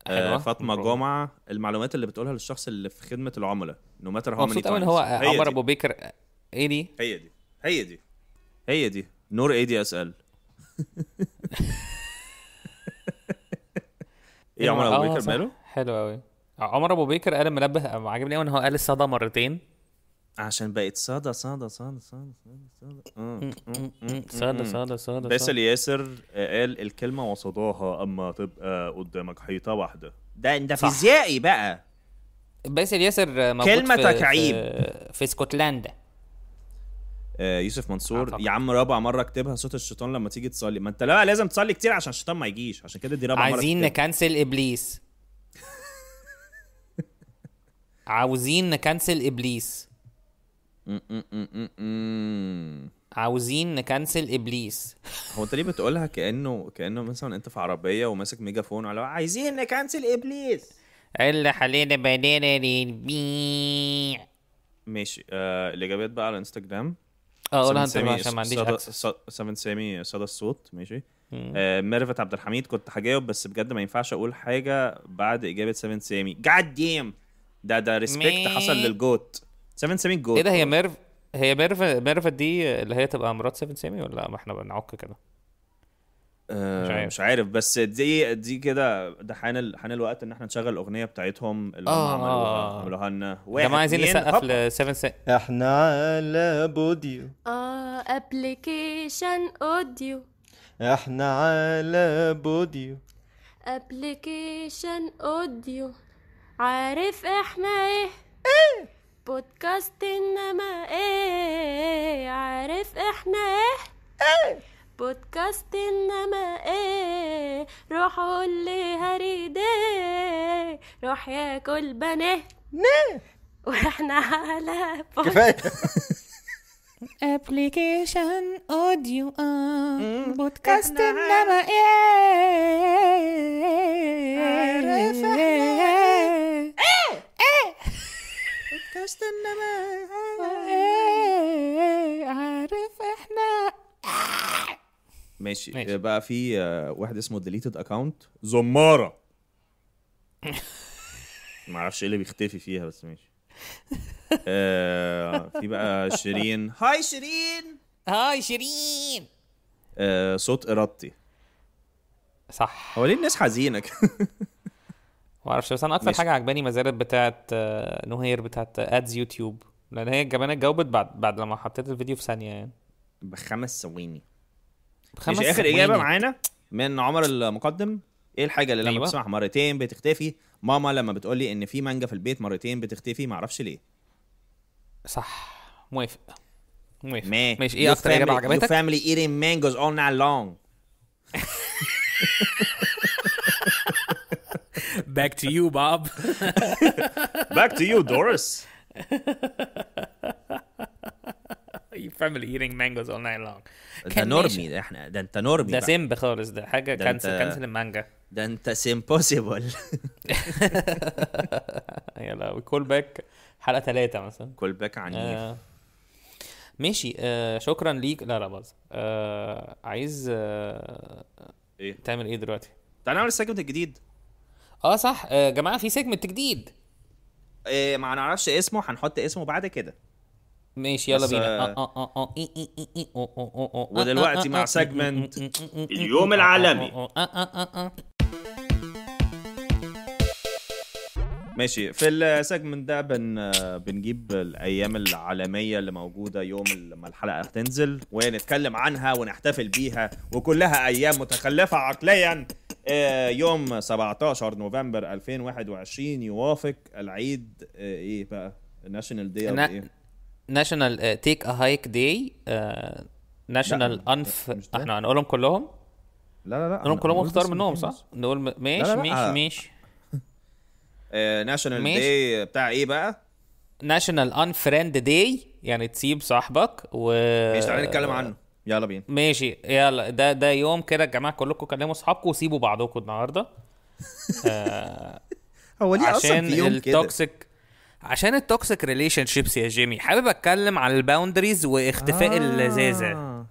A: آه فاطمه
B: جمعه المعلومات اللي بتقولها للشخص اللي في خدمه العملاء نو ماتر هو مبسوط قوي ان هو عمر ابو بيكر آه، ايه دي هي دي هي دي هي دي نور اي دي اس ال ايه عمر ابو بيكر آه، ماله؟
A: حلو قوي عمر ابو بيكر قال المنبه عاجبني قوي ان هو قال الصدى مرتين
B: عشان بقت صادة صادة صادة صادة صادة صادة صادة صادة صادة باسل ياسر قال الكلمة وصداها أما تبقى قدامك حيطة واحدة
A: ده ده فيزيائي بقى باسل ياسر موجود كلمة في تكعيب
B: في, في اسكتلندا آه، يوسف منصور يا عم رابع مره اكتبها صوت الشيطان لما تيجي تصلي ما انت لا لازم تصلي كتير عشان الشيطان ما يجيش عشان كده دي رابع مره عايزين
A: نكنسل ابليس عاوزين نكنسل ابليس عاوزين نكنسل
B: ابليس هو انت ليه بتقولها كانه كانه مثلا انت في عربيه وماسك ميجافون على عايزين نكنسل ابليس اللي حلينا بنينا للبيع ماشي آه الاجابات بقى على انستجرام اه قولها انت عشان ما عنديش اكسس سامي سامي صدى الصوت ماشي آه ميرفت عبد الحميد كنت هجاوب بس بجد ما ينفعش اقول
A: حاجه بعد اجابه سامي سامي جاد ديم ده ده ريسبكت حصل للجوت 7 سامي جول ايه ده هي ميرف هي ميرف ميرف دي اللي هي تبقى مرات 7 سامي ولا ما احنا بنعك كده
B: أه مش عارف. مش عارف بس دي دي كده ده حان حان الوقت ان احنا نشغل الاغنيه بتاعتهم اللي هم آه، عملوها آه. لنا يا جماعه عايزين نسقف ل
A: 7 احنا على بوديو
B: اه ابلكيشن اوديو احنا على بوديو ابلكيشن اوديو عارف احنا ايه
A: بودكاست انما ايه عارف احنا ايه ايه بودكاست انما ايه روح قول لي ايه روح ياكل بنيه نه واحنا على كفايه ابلكيشن اوديو بودكاست انما ايه عارف احنا ايه استنى ما ايه عارف احنا
B: ماشي. ماشي بقى في آه، واحد اسمه ديليتد اكونت زماره ما اعرفش ايه اللي بيختفي فيها بس ماشي آه في بقى شيرين هاي شيرين هاي شيرين
A: آه صوت ارادتي صح هو ليه الناس حزينه ما اعرفش بس انا اكتر ماشي. حاجه عجباني مزارب بتاعت آه، نهير بتاعت ادز يوتيوب لان هي كمان اتجاوبت بعد بعد لما حطيت الفيديو في ثانيه يعني بخمس ثواني
B: بخمس مش اخر اجابه معانا
A: من عمر المقدم ايه الحاجه اللي لما أيوة.
B: مرتين بتختفي ماما لما بتقول لي ان في مانجا في البيت مرتين بتختفي معرفش ليه
A: صح موافق موافق ماشي ايه اكتر اجابه عجبتك؟ Your family eating
B: mangoes all night long
A: باك تو يو باب باك تو يو دوريس your family eating mangoes all night long ده نورمي ده احنا ده انت نورمي ده سيمب خالص ده حاجه كانسل كنسل كنسل المانجا ده انت سيمبوسيبل يلا كول باك حلقه ثلاثه مثلا كول باك عنيف آه، ماشي آه، شكرا ليك لا لا باظ آه، عايز ايه تعمل ايه دلوقتي؟ تعالى نعمل السيجمنت الجديد اه صح يا جماعه في سيجمنت جديد إيه ما نعرفش اسمه هنحط اسمه بعد كده ماشي يلا بينا ودلوقتي مع سيجمنت اليوم العالمي
B: ماشي في السيجمنت ده بن بنجيب الايام العالميه اللي موجوده يوم لما الحلقه هتنزل ونتكلم عنها ونحتفل بيها وكلها ايام متخلفه عقليا آه، يوم 17 نوفمبر 2021 يوافق العيد آه، ايه بقى ناشونال
A: داي ناشونال تيك ا هايك داي ناشونال انف احنا هنقولهم كلهم لا لا لا نقولهم كلهم اختار منهم صح نقول ماشي ماشي آه. ماشي ناشونال داي بتاع ايه بقى ناشونال انفريند داي يعني تسيب صاحبك و مش تعالى نتكلم عنه يلا بينا ماشي يلا ده ده يوم كده يا جماعه كلكم كلموا اصحابكم وسيبوا بعضكم النهارده آه
B: هو ليه اصلا في يوم التوكسيك
A: عشان التوكسيك ريليشن شيبس يا جيمي حابب اتكلم عن الباوندريز واختفاء آه. اللذاذه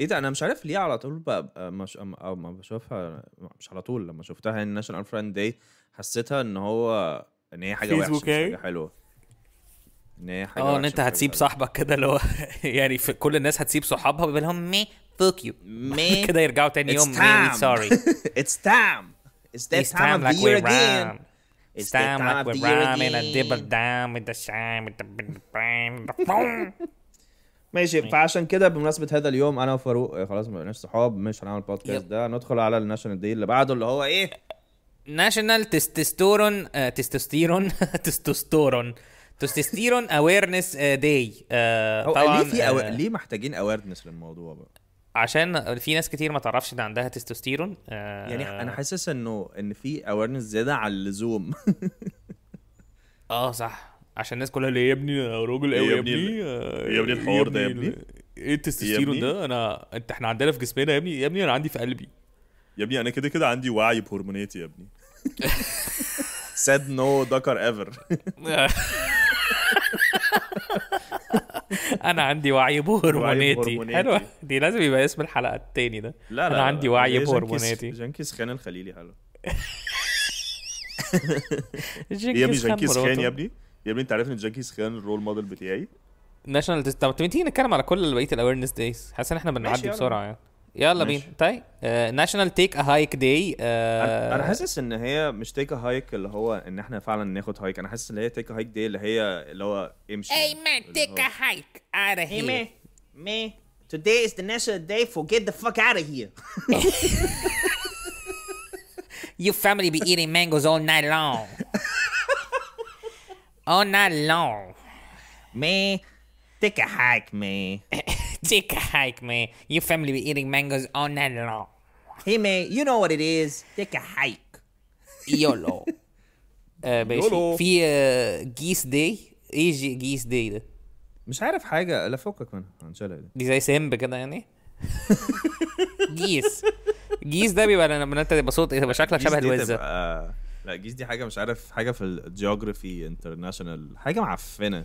A: ايه ده
B: انا مش عارف ليه على طول ببقى مش او ما بشوفها مش على طول لما شفتها الناشونال فريند داي حسيتها ان هو ان هي حاجه وحشه مش حاجه إيه؟ حلوه
A: ان هي حاجه اه ان انت هتسيب صاحبك كده اللي هو يعني في كل الناس هتسيب صحابها بيبقى لهم مي فوك يو مي كده يرجعوا تاني يوم مي سوري اتس تايم اتس تايم time of the year again It's time like we're ramming a dibble down with the shine with the
B: ماشي فعشان كده بمناسبه هذا اليوم انا وفاروق
A: آه، خلاص ما بقيناش صحاب مش هنعمل بودكاست ده ندخل على الناشونال دي اللي بعده اللي هو ايه ناشونال تستستورون تستستيرون تستستورون تستيرون اويرنس داي طبعا ليه في آه، أو... ليه
B: محتاجين اويرنس للموضوع بقى
A: عشان في ناس كتير ما تعرفش ان عندها تستوستيرون آه يعني انا
B: حاسس انه ان في اويرنس زياده على اللزوم
A: اه صح
B: عشان الناس كلها اللي يا ابني راجل قوي آه، يا ابني يا ابني الحوار ده يا ابني ايه التستوستيرون ده انا انت احنا عندنا في جسمنا يا ابني يا ابني انا عندي في قلبي يا ابني انا كده كده عندي وعي بهرموناتي يا ابني said no ذكر ever
A: انا عندي وعي بهرموناتي حلو دي لازم يبقى اسم الحلقه الثاني ده لا لا انا عندي وعي إيه، بهرموناتي
B: جنكيز خان الخليلي حلو
A: يا ابني جنكيز خان يا
B: ابني يا ابني انت عارف ان جنكيز خان الرول موديل بتاعي
A: ناشونال ديست طب تيجي نتكلم على كل بقيه الاويرنس دايز حاسس ان احنا بنعدي بسرعه يعني يلا بينا طيب ناشونال تيك ا هايك داي انا حاسس
B: ان هي مش تيك ا هايك اللي هو ان احنا فعلا ناخد هايك انا حاسس ان هي تيك ا هايك داي اللي هي اللي هو
A: امشي اي مان تيك ا هايك اوت اوف هير مي
B: today is the national day for
A: get the fuck out of here your family be eating mangoes all night long all night long man take a hike man Take a hike, man. Your family be eating mangoes all night long. Hey, man, you know what it is. Take a hike. يولو آه ماشي في جيس داي ايه جي جيس ده؟ مش عارف حاجه لا فكك منها هنشيلها دي دي زي سمب كده يعني جيس جيس ده بيبقى لما انت تبقى صوت تبقى شكلك شبه الوزه
B: لا جيس دي حاجه مش عارف حاجه في الجيوغرافي انترناشونال حاجه معفنه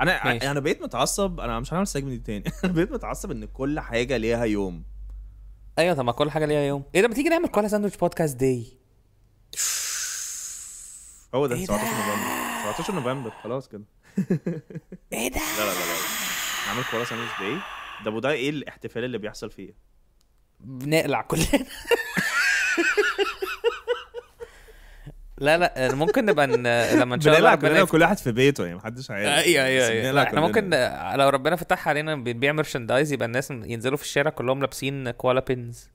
B: انا ماشي. انا بقيت متعصب انا مش هعمل سيجمنت دي تاني انا بقيت متعصب ان كل حاجه ليها يوم
A: ايوه طب ما كل حاجه ليها يوم ايه ده ما تيجي نعمل كل ساندويتش بودكاست داي هو ده 19 ايه نوفمبر 19 نوفمبر خلاص كده
B: ايه ده لا لا لا لا نعمل كوالا ساندويتش داي ده وده ايه الاحتفال اللي بيحصل فيه
A: بنقلع كلنا لا لا ممكن نبقى لما نشغل بنلعب كلنا كل
B: واحد في بيته يعني محدش عارف آه، ايوه ايوه ايوه احنا ممكن
A: لو ربنا فتح علينا بنبيع مرشندايز يبقى الناس ينزلوا في الشارع كلهم لابسين كوالا بينز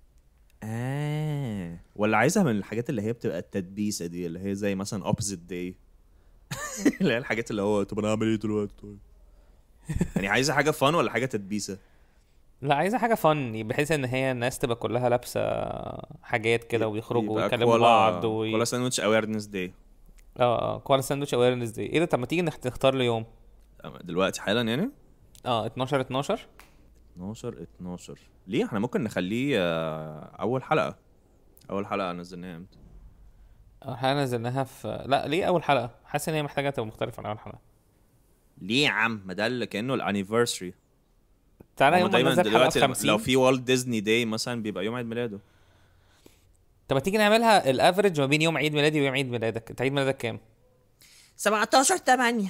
B: اه ولا عايزها من الحاجات اللي هي بتبقى التدبيسه دي اللي هي زي مثلا اوبزيت داي اللي هي الحاجات اللي هو طب انا هعمل ايه دلوقتي طيب يعني عايزه حاجه فان ولا حاجه تدبيسه
A: لا عايزه حاجه فن بحيث ان هي الناس تبقى كلها لابسه حاجات كده وبيخرجوا ويكلموا مع بعض وي... كوالا ساندوتش
B: اويرنس داي
A: اه اه كوالا ساندوتش اويرنس داي ايه ده طب ما تيجي نختار له يوم
B: دلوقتي حالا يعني
A: اه 12 12 12 12 ليه احنا
B: ممكن نخليه آه، اول حلقه اول حلقه نزلناها امتى
A: اول حلقه نزلناها في لا ليه اول حلقه حاسس ان هي محتاجه تبقى مختلفه عن اول حلقه
B: ليه يا عم ما ده اللي كانه الانيفرسري تعالى يوم دايما دلوقتي لما لو في والت
A: ديزني داي مثلا بيبقى يوم عيد ميلاده طب تيجي نعملها الافريج ما بين يوم عيد ميلادي ويوم عيد ميلادك انت عيد ميلادك كام 17 8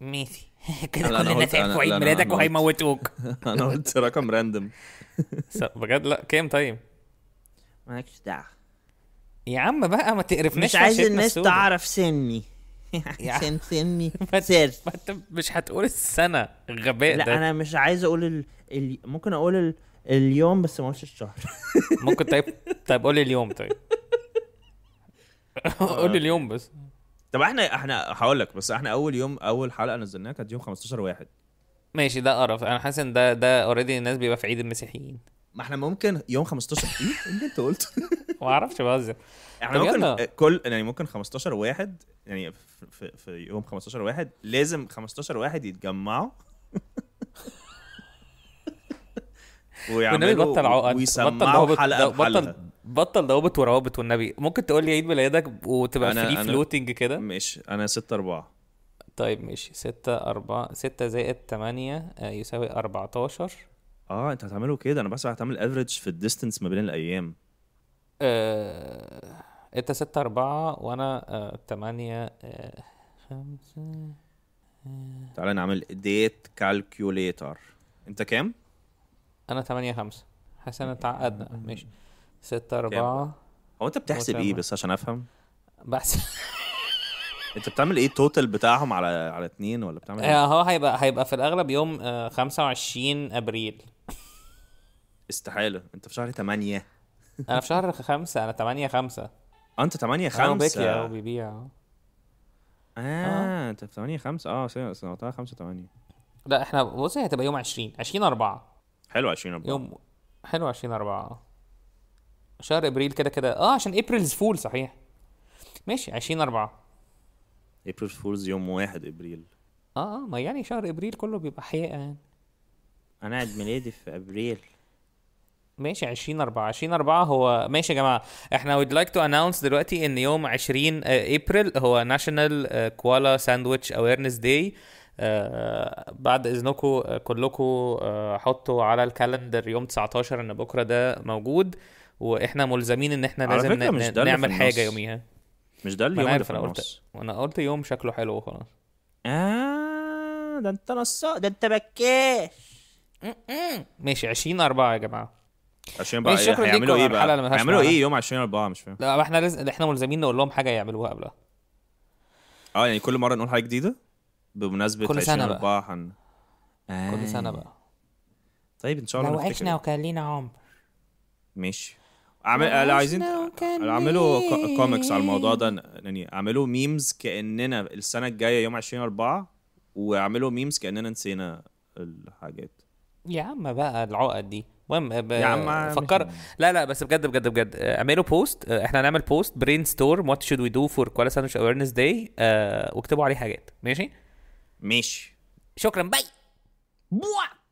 A: ميسي كده كل الناس عرفوا عيد ميلادك وهيموتوك انا قلت رقم راندوم بجد لا كام طيب مالكش دعوه يا عم بقى ما تقرفناش مش عايز الناس تعرف سني يعني. عشان سني سيرش انت مش هتقول السنه غباء لا ده. انا مش عايز اقول ال... ال... ممكن اقول ال...
B: اليوم بس ما اقولش الشهر
A: ممكن طيب طيب قول اليوم طيب
B: قول اليوم بس طب احنا احنا هقول لك بس احنا اول يوم اول حلقه نزلناها كانت يوم 15 واحد
A: ماشي ده قرف انا حاسس ان ده ده اوريدي الناس بيبقى في عيد المسيحيين
B: ما احنا ممكن يوم 15 إيه؟, ايه اللي انت قلته ما اعرفش بهزر احنا ممكن آه، كل يعني ممكن 15 واحد يعني في, في يوم 15 واحد لازم 15
A: واحد يتجمعوا والنبي بطل عقد بطل دوابت حلقة بطل بطل ضوابط وروابط والنبي ممكن تقول لي عيد ميلادك وتبقى فري فلوتنج كده ماشي انا 6 4 طيب ماشي 6 4 6 زائد 8 آه، يساوي 14 اه انت هتعمله كده انا بس
B: هتعمل افريج في الديستنس ما بين الايام
A: آه... انت ستة أربعة وأنا آه... تمانية آه... خمسة
B: آه. تعال نعمل ديت كالكوليتر انت كام؟
A: انا 8 5 حاسس تعقدنا اتعقدنا ماشي 6 4 هو انت بتحسب ايه
B: بس عشان افهم؟ بحسب انت بتعمل ايه التوتال بتاعهم على على اتنين ولا بتعمل ايه؟ آه، هو
A: هيبقى هيبقى في الاغلب يوم 25 آه، ابريل استحاله انت في
B: شهر 8
A: انا في شهر خمسة انا 8 5 آه،
B: انت 8 5 بيكي يا
A: بيبيع اه
B: انت في 8 5 اه سمعتها
A: 5 8 لا احنا بصي هتبقى يوم 20 20 4 حلو 20 4 يوم حلو 20 4 شهر ابريل كده كده اه عشان ابريل فول صحيح ماشي 20 4
B: ابريل فولز يوم 1 ابريل
A: اه اه ما يعني شهر ابريل كله بيبقى حقيقه يعني انا عيد ميلادي في ابريل ماشي 20 4 20 4 هو ماشي يا جماعه احنا ويد لايك تو اناونس دلوقتي ان يوم 20 ابريل آه، هو ناشونال كوالا ساندويتش اويرنس داي بعد اذنكم آه، كلكم آه، حطوا على الكالندر يوم 19 ان بكره ده موجود واحنا ملزمين ان احنا لازم نعمل حاجه يوميها مش ده اليوم انا عارف انا قلت انا قلت يوم شكله حلو وخلاص اه ده انت نصاب ده انت بكاش ماشي 20 4 يا جماعه 20 بقى إيه، هيعملوا ايه بقى هيعملوا ايه يوم 20 4 مش فاهم لا احنا لازم احنا ملزمين نقول لهم حاجه يعملوها قبلها
B: اه يعني كل مره نقول حاجه جديده بمناسبه كل سنه بقى حن... آه. كل سنه بقى آه. طيب ان شاء الله لو عشنا
A: وكان لينا عمر
B: ماشي اعمل لا عايزين اعملوا كوميكس على الموضوع ده يعني اعملوا ميمز كاننا السنه الجايه يوم 20 4 واعملوا ميمز كاننا نسينا الحاجات
A: يا عم بقى العقد دي المهم ب... يا عم فكر لا لا بس بجد بجد بجد اعملوا بوست احنا هنعمل بوست برين ستورم وات شود وي دو فور كوالا ساندويتش اويرنس داي واكتبوا عليه حاجات ماشي ماشي شكرا باي بوا